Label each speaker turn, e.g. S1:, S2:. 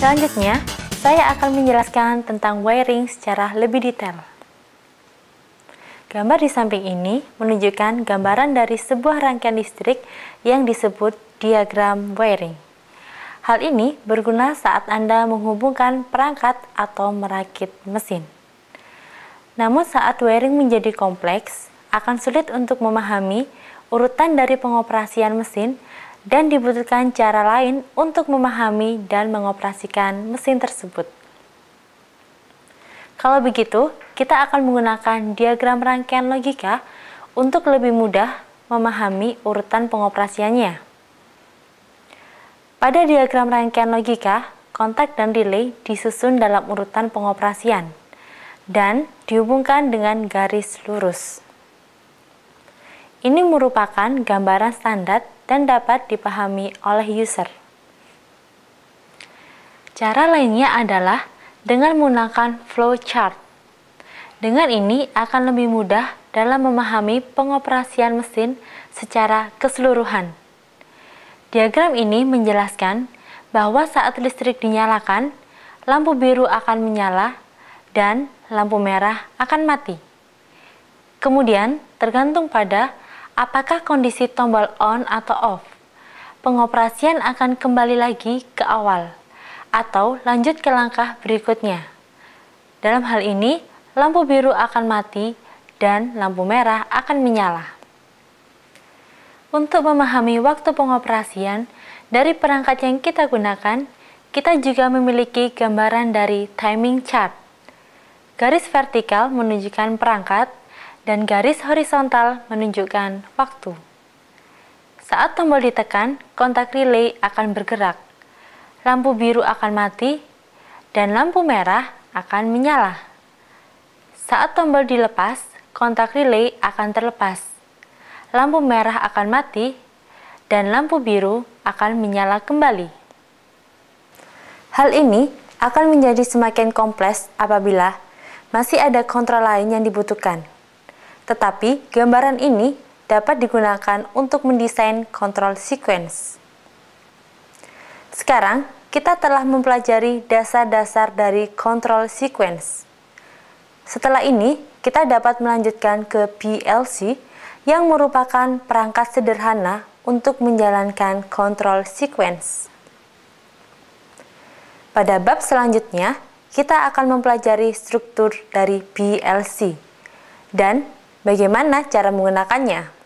S1: Selanjutnya, saya akan menjelaskan tentang wiring secara lebih detail. Gambar di samping ini menunjukkan gambaran dari sebuah rangkaian listrik yang disebut diagram wiring. Hal ini berguna saat Anda menghubungkan perangkat atau merakit mesin. Namun saat wiring menjadi kompleks, akan sulit untuk memahami urutan dari pengoperasian mesin dan dibutuhkan cara lain untuk memahami dan mengoperasikan mesin tersebut. Kalau begitu, kita akan menggunakan diagram rangkaian logika untuk lebih mudah memahami urutan pengoperasiannya. Pada diagram rangkaian logika, kontak dan relay disusun dalam urutan pengoperasian dan dihubungkan dengan garis lurus. Ini merupakan gambaran standar dan dapat dipahami oleh user. Cara lainnya adalah dengan menggunakan flowchart. Dengan ini akan lebih mudah dalam memahami pengoperasian mesin secara keseluruhan. Diagram ini menjelaskan bahwa saat listrik dinyalakan, lampu biru akan menyala dan lampu merah akan mati. Kemudian, tergantung pada apakah kondisi tombol on atau off. Pengoperasian akan kembali lagi ke awal atau lanjut ke langkah berikutnya. Dalam hal ini, lampu biru akan mati dan lampu merah akan menyala. Untuk memahami waktu pengoperasian dari perangkat yang kita gunakan, kita juga memiliki gambaran dari timing chart. Garis vertikal menunjukkan perangkat, dan garis horizontal menunjukkan waktu. Saat tombol ditekan, kontak relay akan bergerak. Lampu biru akan mati dan lampu merah akan menyala. Saat tombol dilepas, kontak relay akan terlepas. Lampu merah akan mati dan lampu biru akan menyala kembali. Hal ini akan menjadi semakin kompleks apabila masih ada kontrol lain yang dibutuhkan. Tetapi, gambaran ini dapat digunakan untuk mendesain kontrol sequence. Sekarang, kita telah mempelajari dasar-dasar dari kontrol sequence. Setelah ini, kita dapat melanjutkan ke PLC yang merupakan perangkat sederhana untuk menjalankan kontrol sequence. Pada bab selanjutnya, kita akan mempelajari struktur dari PLC dan Bagaimana cara menggunakannya?